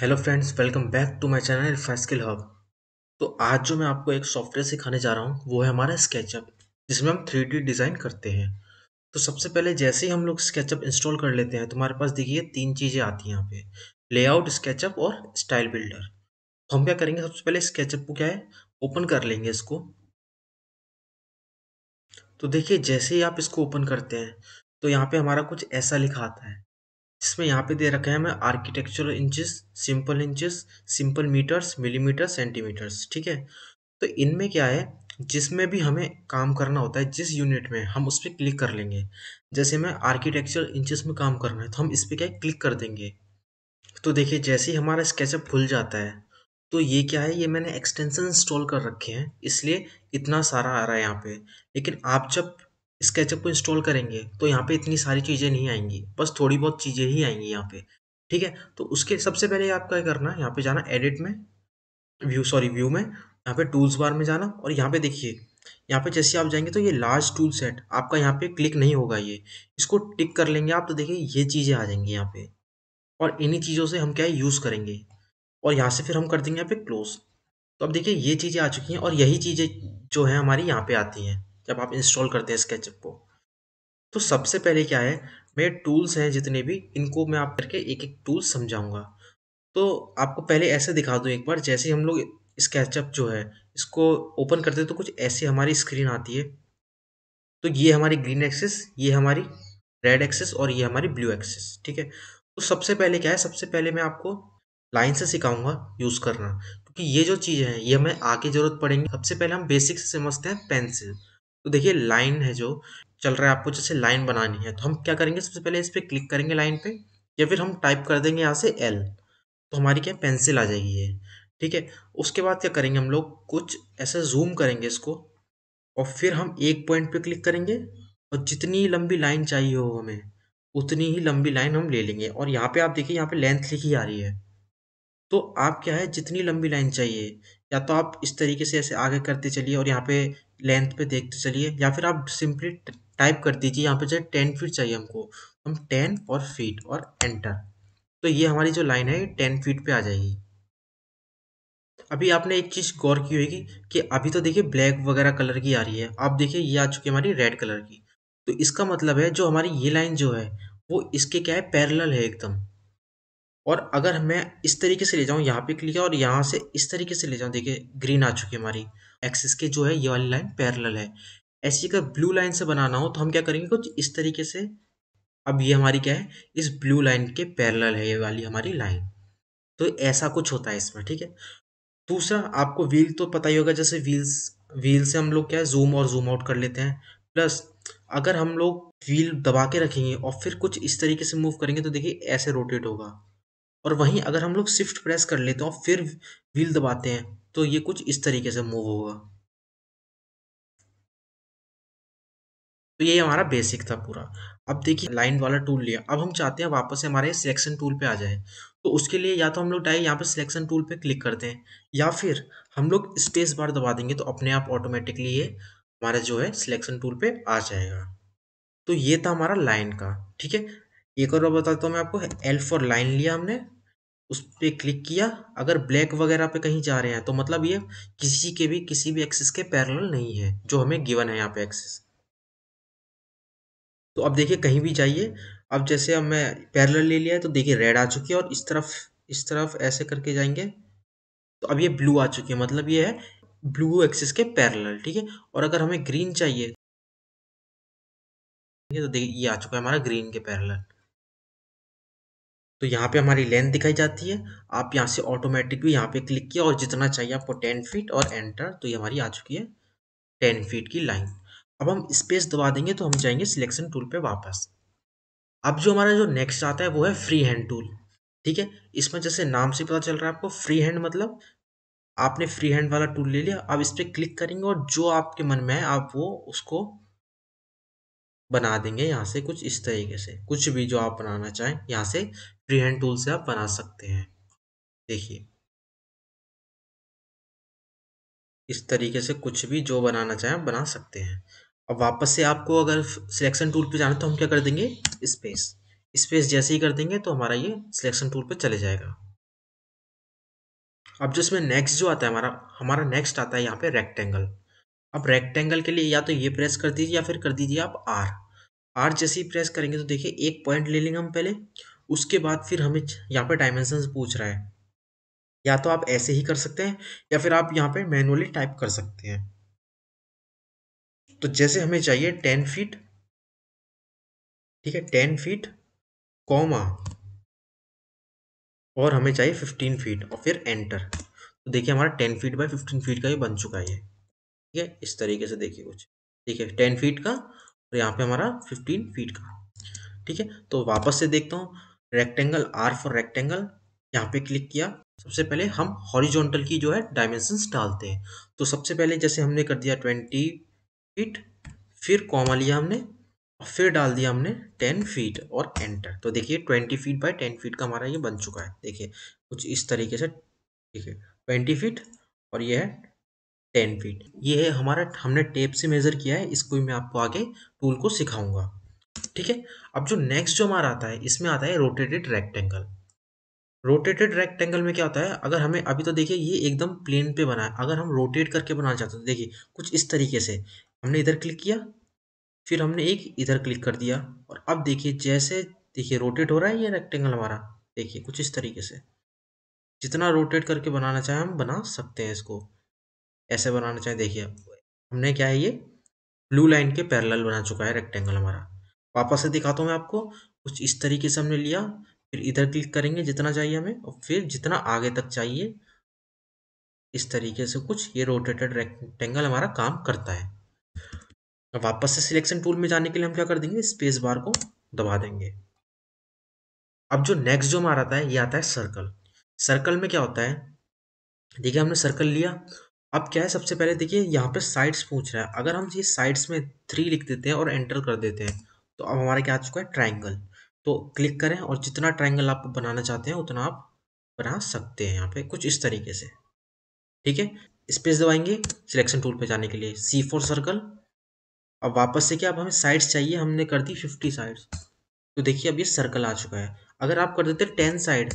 hello friends welcome back to my channel फैसकिल hub तो आज जो मैं आपको एक सॉफ्टवेयर सिखाने जा रहा हूँ वो है हमारा स्केचअप जिसमें हम थ्री डिज़ाइन करते हैं तो सबसे पहले जैसे ही हम लोग स्केचअप इंस्टॉल कर लेते हैं तो हमारे पास देखिए तीन चीज़ें आती हैं यहाँ पे लेआउट स्केचअप और स्टाइल बिल्डर तो हम क्या करेंगे सबसे पहले स्केचअप को क्या है ओपन कर लेंगे इसको तो देखिए जैसे ही आप इसको ओपन करते हैं तो यहाँ पर हमारा कुछ ऐसा लिखा आता है इसमें यहाँ पे दे रखे हैं हमें architectural inches simple inches simple metres millimetre centimetres ठीक है तो इनमें क्या है जिसमें भी हमें काम करना होता है जिस यूनिट में हम उस पर क्लिक कर लेंगे जैसे हमें आर्किटेक्चरल इंचेस में काम करना है तो हम इस पर क्या है क्लिक कर देंगे तो देखिए जैसे ही हमारा स्केचअप खुल जाता है तो ये क्या है ये मैंने एक्सटेंशन इंस्टॉल कर रखे हैं इसलिए इतना सारा आ रहा है यहाँ पे लेकिन आप जब स्केचअप को इंस्टॉल करेंगे तो यहाँ पे इतनी सारी चीज़ें नहीं आएंगी बस थोड़ी बहुत चीज़ें ही आएंगी यहाँ पे ठीक है तो उसके सबसे पहले आपका क्या करना है यहाँ पे जाना एडिट में व्यू सॉरी व्यू में यहाँ पे टूल्स बार में जाना और यहाँ पे देखिए यहाँ पे जैसे आप जाएंगे तो ये लार्ज टूल सेट आपका यहाँ पे क्लिक नहीं होगा ये इसको टिक कर लेंगे आप तो देखिए ये चीज़ें आ जाएंगी यहाँ पे और इन्हीं चीज़ों से हम क्या यूज़ करेंगे और यहाँ से फिर हम कर देंगे यहाँ पे क्लोज तो अब देखिए ये चीज़ें आ चुकी हैं और यही चीज़ें जो है हमारी यहाँ पे आती हैं जब आप इंस्टॉल करते हैं स्केचअप को तो सबसे पहले क्या है मेरे टूल्स हैं जितने भी इनको मैं आप करके एक एक टूल समझाऊंगा तो आपको पहले ऐसे दिखा दूँ एक बार जैसे हम लोग स्केचअप जो है इसको ओपन करते हैं तो कुछ ऐसी हमारी स्क्रीन आती है तो ये हमारी ग्रीन एक्सेस ये हमारी रेड एक्सेस और ये हमारी ब्लू एक्सेस ठीक है तो सबसे पहले क्या है सबसे पहले मैं आपको लाइन से सिखाऊंगा यूज़ करना क्योंकि ये जो चीज़ें हैं ये हमें आगे ज़रूरत पड़ेंगी सबसे पहले हम बेसिक से समझते हैं पेंसिल तो देखिए लाइन है जो चल रहा है आपको जैसे लाइन बनानी है तो हम क्या करेंगे सबसे पहले इस पर क्लिक करेंगे लाइन पे या फिर हम टाइप कर देंगे यहाँ से एल तो हमारी क्या पेंसिल आ जाएगी ये ठीक है उसके बाद क्या करेंगे हम लोग कुछ ऐसे जूम करेंगे इसको और फिर हम एक पॉइंट पे क्लिक करेंगे और जितनी लंबी लाइन चाहिए हो हमें उतनी ही लंबी लाइन हम ले लेंगे और यहाँ पे आप देखिए यहाँ पे लेंथ लिखी आ रही है तो आप क्या है जितनी लंबी लाइन चाहिए या तो आप इस तरीके से ऐसे आगे करते चलिए और यहाँ पे लेंथ पे देखते चलिए या फिर आप सिंपली टाइप कर दीजिए यहाँ पे जो टेन फीट चाहिए हमको हम टेन और फीट और एंटर तो ये हमारी जो लाइन है टेन फीट पे आ जाएगी अभी आपने एक चीज़ गौर की होगी कि अभी तो देखिए ब्लैक वगैरह कलर की आ रही है आप देखिए ये आ चुकी है हमारी रेड कलर की तो इसका मतलब है जो हमारी ये लाइन जो है वो इसके क्या है पैरेलल है एकदम और अगर मैं इस तरीके से ले जाऊँ यहाँ पे क्लिक और यहाँ से इस तरीके से ले जाऊँ देखिए ग्रीन आ चुकी है हमारी एक्सिस के जो है ये वाली लाइन पैरेलल है ऐसी अगर ब्लू लाइन से बनाना हो तो हम क्या करेंगे कुछ इस तरीके से अब ये हमारी क्या है इस ब्लू लाइन के पैरेलल है ये वाली हमारी लाइन तो ऐसा कुछ होता है इसमें ठीक है दूसरा आपको व्हील तो पता ही होगा जैसे व्हील्स व्हील से हम लोग क्या है जूम और जूम आउट कर लेते हैं प्लस अगर हम लोग व्हील दबा के रखेंगे और फिर कुछ इस तरीके से मूव करेंगे तो देखिए ऐसे रोटेट होगा और वहीं अगर हम लोग शिफ्ट प्रेस कर लेते हैं और फिर व्हील दबाते हैं तो ये कुछ इस तरीके से मूव होगा तो ये हमारा बेसिक था पूरा अब देखिए लाइन वाला टूल लिया अब हम चाहते हैं वापस से हमारे सिलेक्शन टूल पे आ जाए तो उसके लिए या तो हम लोग डाय यहाँ पे सिलेक्शन टूल पे क्लिक करते हैं या फिर हम लोग स्पेस बार दबा देंगे तो अपने आप ऑटोमेटिकली ये हमारा जो है सिलेक्शन टूल पे आ जाएगा तो ये था हमारा लाइन का ठीक है एक और बताता हूँ मैं आपको एल फॉर लाइन लिया हमने उस पर क्लिक किया अगर ब्लैक वगैरह पे कहीं जा रहे हैं तो मतलब ये किसी के भी किसी भी एक्सिस के पैरल नहीं है जो हमें गिवन है यहाँ पे एक्सिस तो अब देखिए कहीं भी जाइए अब जैसे अब मैं पैरल ले लिया है तो देखिए रेड आ चुकी है और इस तरफ इस तरफ ऐसे करके जाएंगे तो अब ये ब्लू आ चुकी है मतलब ये है ब्लू एक्सिस के पैरल ठीक है और अगर हमें ग्रीन चाहिए तो देखिए ये आ चुका है हमारा ग्रीन के पैरल तो यहाँ पे हमारी लेंथ दिखाई जाती है आप यहाँ से ऑटोमेटिक भी यहाँ पे क्लिक किया और जितना चाहिए आपको टेन फीट और एंटर तो ये हमारी आ चुकी है टेन फीट की लाइन अब हम स्पेस दबा देंगे तो हम जाएंगे सिलेक्शन टूल पे वापस अब जो हमारा जो नेक्स्ट आता है वो है फ्री हैंड टूल ठीक है इसमें जैसे नाम से पता चल रहा है आपको फ्री हैंड मतलब आपने फ्री हैंड वाला टूल ले लिया अब इस पर क्लिक करेंगे और जो आपके मन में है आप वो उसको बना देंगे यहाँ से कुछ इस तरीके से कुछ भी जो आप बनाना चाहें यहाँ से फ्री हैंड टूल से आप बना सकते हैं देखिए इस तरीके से कुछ भी जो बनाना चाहें बना सकते हैं अब वापस से आपको अगर सिलेक्शन टूल पे जाना तो हम क्या कर देंगे स्पेस स्पेस जैसे ही कर देंगे तो हमारा ये सिलेक्शन टूल पे चले जाएगा अब जिसमें नेक्स्ट जो आता है हमारा हमारा नेक्स्ट आता है यहाँ पे रेक्टेंगल अब रेक्टेंगल के लिए या तो ये प्रेस कर दीजिए या फिर कर दीजिए आप आर आर जैसे ही प्रेस करेंगे तो देखिए एक पॉइंट ले लेंगे हम पहले उसके बाद फिर हमें यहाँ पर डायमेंशन पूछ रहा है या तो आप ऐसे ही कर सकते हैं या फिर आप यहाँ पे मैनुअली टाइप कर सकते हैं तो जैसे हमें चाहिए टेन फीट ठीक है टेन फीट कॉमा और हमें चाहिए फिफ्टीन फीट और फिर एंटर तो देखिए हमारा ten feet by fifteen feet का ही बन चुका है ठीक है इस तरीके से देखिए कुछ ठीक है टेन फीट का और यहाँ पे हमारा फिफ्टीन फीट का ठीक है तो वापस से देखता हूँ रेक्टेंगल आर फॉर रेक्टेंगल यहाँ पे क्लिक किया सबसे पहले हम हॉरिजॉन्टल की जो है डायमेंशन डालते हैं तो सबसे पहले जैसे हमने कर दिया ट्वेंटी फीट फिर कॉमा लिया हमने और फिर डाल दिया हमने टेन फीट और एंटर तो देखिए twenty feet by ten feet का हमारा ये बन चुका है देखिए कुछ इस तरीके से ठीक है ट्वेंटी फीट और ये है टेन फीट ये है हमारा हमने टेप से मेज़र किया है इसको मैं आपको आगे टूल को सिखाऊंगा ठीक है अब जो नेक्स्ट जो हमारा आता है इसमें आता है रोटेटेड रेक्टेंगल रोटेटेड रेक्टेंगल में क्या होता है अगर हमें अभी तो देखिए ये एकदम प्लेन पे बना है अगर हम रोटेट करके बनाना चाहते हैं तो देखिए कुछ इस तरीके से हमने इधर क्लिक किया फिर हमने एक इधर क्लिक कर दिया और अब देखिए जैसे देखिए रोटेट हो रहा है ये रेक्टेंगल हमारा देखिए कुछ इस तरीके से जितना रोटेट करके बनाना चाहें हम बना सकते हैं इसको ऐसे बनाना चाहें देखिए हमने क्या है ये ब्लू लाइन के पैरेलल बना चुका है रेक्टेंगल हमारा वापस से दिखाता हूँ मैं आपको कुछ इस तरीके से हमने लिया फिर इधर क्लिक करेंगे जितना चाहिए हमें और फिर जितना आगे तक चाहिए इस तरीके से कुछ ये रोटेटेड रेक्टेंगल हमारा काम करता है वापस से सिलेक्शन टूल में जाने के लिए हम क्या कर देंगे स्पेस बार को दबा देंगे अब जो नेक्स्ट जो हमारा आता है ये आता है सर्कल सर्कल में क्या होता है देखिए हमने सर्कल लिया अब क्या है सबसे पहले देखिए यहाँ पे साइड्स पूछ रहा है अगर हम ये साइड्स में थ्री लिख देते हैं और एंटर कर देते हैं तो अब हमारे क्या आ चुका है ट्राइंगल तो क्लिक करें और जितना ट्राइंगल आप बनाना चाहते हैं उतना आप बना सकते हैं यहाँ पे कुछ इस तरीके से ठीक है स्पेस दबाएंगे सिलेक्शन टूल पे जाने के लिए सी फोर सर्कल अब वापस से क्या अब हमें साइड्स चाहिए हमने कर दी फिफ्टी साइड्स तो देखिए अब ये सर्कल आ चुका है अगर आप कर देते टेन साइड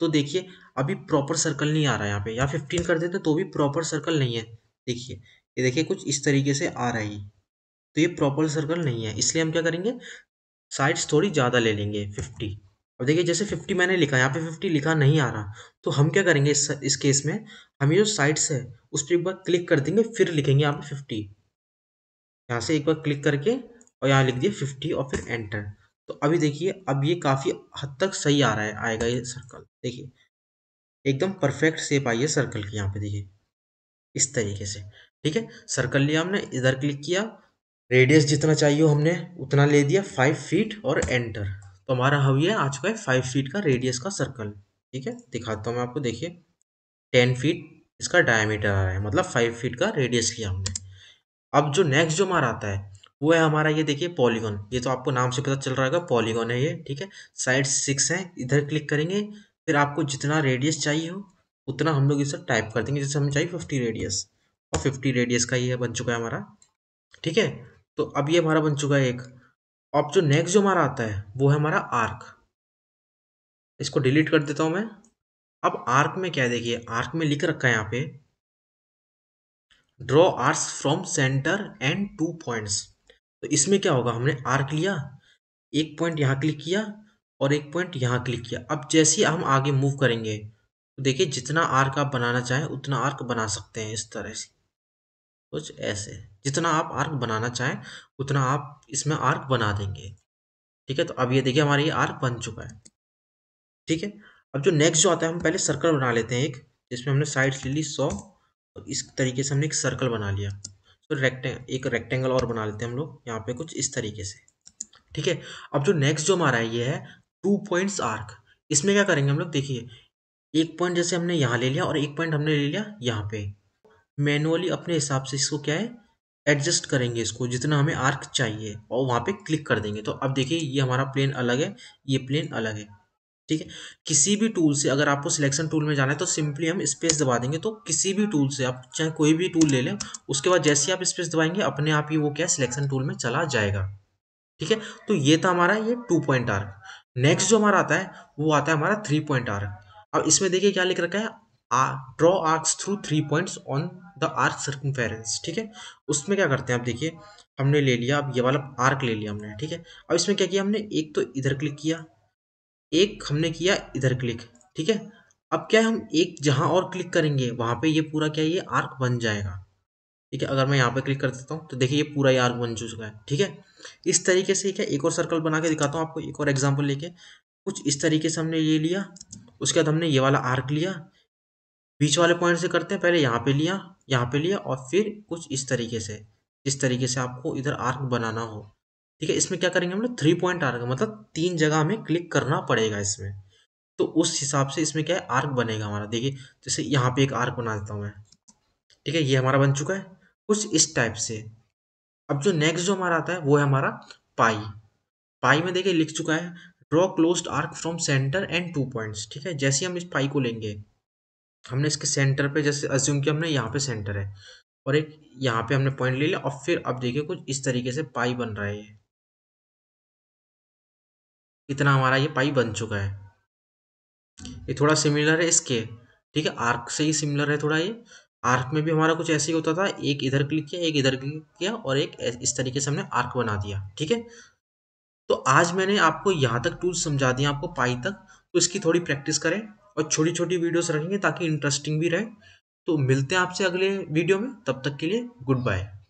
तो देखिए अभी प्रॉपर सर्कल नहीं आ रहा है यहाँ पे यहाँ फिफ्टीन कर देते तो भी प्रॉपर सर्कल नहीं है देखिए ये देखिए कुछ इस तरीके से आ रहा है तो ये प्रॉपर सर्कल नहीं है इसलिए हम क्या करेंगे साइड्स थोड़ी ज़्यादा ले लेंगे फिफ्टी अब देखिए जैसे फिफ्टी मैंने लिखा यहाँ पे फिफ्टी लिखा नहीं आ रहा तो हम क्या करेंगे इस, इस केस में हम जो साइड्स है उस पर एक बार क्लिक कर देंगे फिर लिखेंगे यहाँ पे फिफ्टी यहाँ से एक बार क्लिक करके और यहाँ लिख दिए फिफ्टी और फिर एंटर तो अभी देखिए अब ये काफ़ी हद तक सही आ रहा है आएगा ये सर्कल देखिए एकदम परफेक्ट शेप आई है सर्कल की यहाँ पे देखिए इस तरीके से ठीक है सर्कल लिया हमने इधर क्लिक किया रेडियस जितना चाहिए हमने उतना ले दिया फाइव फीट और एंटर तो हमारा हव ये आ चुका है फाइव फीट का रेडियस का सर्कल ठीक है दिखाता हूँ मैं आपको देखिए टेन फीट इसका डायमीटर आ रहा है मतलब फाइव फीट का रेडियस लिया हमने अब जो नेक्स्ट जो हमारा आता है वो है हमारा ये देखिए पॉलीगॉन ये तो आपको नाम से पता चल रहा होगा पॉलीगॉन है ये ठीक है साइड सिक्स है इधर क्लिक करेंगे फिर आपको जितना रेडियस चाहिए हो उतना हम लोग इसे टाइप कर देंगे जैसे हमें चाहिए फिफ्टी रेडियस और फिफ्टी रेडियस का ये बन चुका है हमारा ठीक है तो अब ये हमारा बन चुका है एक अब जो नेक्स्ट जो हमारा आता है वो है हमारा आर्क इसको डिलीट कर देता हूँ मैं अब आर्क में क्या देखिए आर्क में लिख रखा है यहाँ पे draw arcs from centre and two points तो इसमें क्या होगा हमने आर्क लिया एक पॉइंट यहाँ क्लिक किया और एक पॉइंट यहाँ क्लिक किया अब जैसे हम आगे मूव करेंगे तो देखिए जितना आर्क आप बनाना चाहें उतना आर्क बना सकते हैं इस तरह से कुछ ऐसे जितना आप आर्क बनाना चाहें उतना आप इसमें आर्क बना देंगे ठीक है तो अब ये देखिए हमारा ये आर्क बन चुका है ठीक है अब जो नेक्स्ट जो आता है हम पहले सर्कल बना लेते हैं एक जिसमें हमने साइड ले ली सौ और इस तरीके से हमने एक सर्कल बना लिया तो रेक्टें एक रेक्टेंगल और बना लेते हैं हम लोग यहाँ पे कुछ इस तरीके से ठीक है अब जो नेक्स्ट जो हमारा है ये है टू पॉइंट्स आर्क इसमें क्या करेंगे हम लोग देखिए एक पॉइंट जैसे हमने यहाँ ले लिया और एक पॉइंट हमने ले लिया यहाँ पे मैनुअली अपने हिसाब से इसको क्या है एडजस्ट करेंगे इसको जितना हमें आर्क चाहिए और वहाँ पे क्लिक कर देंगे तो अब देखिए ये हमारा प्लेन अलग है ये प्लेन अलग है ठीक है किसी भी टूल से अगर आपको सिलेक्शन टूल में जाना है तो सिंपली हम स्पेस दबा देंगे तो किसी भी टूल से आप चाहे कोई भी टूल ले लें उसके बाद जैसे आप स्पेस दबाएंगे अपने आप ही वो क्या सिलेक्शन टूल में चला जाएगा ठीक है तो ये था हमारा ये टू पॉइंट आर्क नेक्स्ट जो हमारा आता है वो आता है हमारा थ्री पॉइंट आर्क अब इसमें देखिए क्या लिख रखा है draw arcs through three point on the arc circumference ठीक है उसमें क्या करते हैं आप देखिए हमने ले लिया अब ये वाला आर्क ले लिया हमने ठीक है अब इसमें क्या किया हमने एक तो इधर क्लिक किया एक हमने किया इधर क्लिक ठीक है अब क्या है हम एक जहाँ और क्लिक करेंगे वहाँ पे ये पूरा क्या ये आर्क बन जाएगा ठीक है अगर मैं यहाँ पे क्लिक कर देता हूँ तो देखिए ये पूरा ये आर्क बन चुका है ठीक है इस तरीके से क्या एक और सर्कल बना के दिखाता हूँ आपको एक और एग्जाम्पल लेके कुछ इस तरीके से हमने ये लिया उसके बाद हमने ये वाला आर्क लिया बीच वाले पॉइंट से करते हैं पहले यहाँ पे लिया यहाँ पे लिया और फिर कुछ इस तरीके से इस तरीके से आपको इधर आर्क बनाना हो ठीक है इसमें क्या करेंगे हम लोग थ्री पॉइंट आर्क मतलब तीन जगह हमें क्लिक करना पड़ेगा इसमें तो उस हिसाब से इसमें क्या है आर्क बनेगा हमारा देखिए जैसे यहाँ पे एक आर्क बना देता हूँ मैं ठीक है ये हमारा बन चुका है कुछ इस टाइप से अब जो नेक्स्ट जो हमारा आता है वो है हमारा पाई पाई में देखिए लिख चुका है draw close arc from centre and two points ठीक है जैसे हम इस पाई को लेंगे हमने इसके सेंटर पे जैसे अज्यूम किया हमने यहाँ पे सेंटर है और एक यहाँ पे हमने पॉइंट ले लिया और फिर अब देखिए कुछ इस तरीके से पाई बन रहा है इतना हमारा ये पाई बन चुका है ये थोड़ा सिमिलर है इसके ठीक है आर्क से ही सिमिलर है थोड़ा ये आर्क में भी हमारा कुछ ऐसे ही होता था एक इधर क्लिक किया एक इधर क्लिक किया और एक इस तरीके से हमने आर्क बना दिया ठीक है तो आज मैंने आपको यहाँ तक टूल समझा दिया आपको पाई तक तो इसकी थोड़ी प्रैक्टिस करें और छोटी छोटी वीडियोस रखेंगे ताकि इंटरेस्टिंग भी रहे तो मिलते हैं आपसे अगले वीडियो में तब तक के लिए गुड बाय